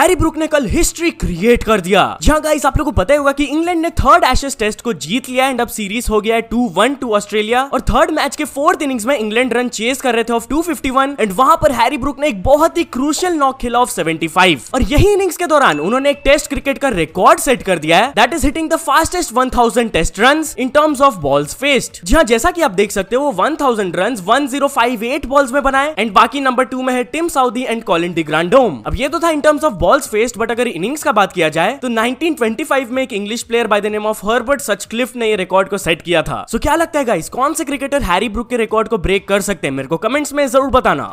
Harry Brook ने कल history create कर दिया जहां गाइस आप लोगों को पता होगा कि इंग्लैंड ने थर्ड एशेस टेस्ट को जीत लिया एंड अब सीरीज हो गया है टू वन टू ऑस्ट्रेलिया और थर्ड मैच के फोर्थ इनिंग्स में इंग्लैंड रन चेस कर रहे थे ऑफ टू एंड वहां पर हैरी ब्रुक ने एक बहुत ही क्रूशियल नॉक खेला ऑफ सेवेंटी और यही इनिंग्स के दौरान उन्होंने एक टेस्ट क्रिकेट का रिकॉर्ड सेट कर दिया है that is hitting the fastest one test run in terms of balls faced जहाँ जैसा की आप देख सकते हो वो थाउजेंड रन 1058 बॉल्स में बनाए एंड बाकी नंबर टू में है Tim Southee and Colin de Grandhomme अब ये तो था in terms of balls faced but अगर इनिंग्स का बात किया जाए तो 1925 में एक English player by the name of Herbert Sutcliffe ने ये रिकॉर्ड को सेट किया था सो so, क्या लगता है गाइस कौन से क्रिकेटर हैरी ब्रुक के रिकॉर्ड को ब्रेक कर सकते हैं मेरे को कमेंट्स में जरूर बताना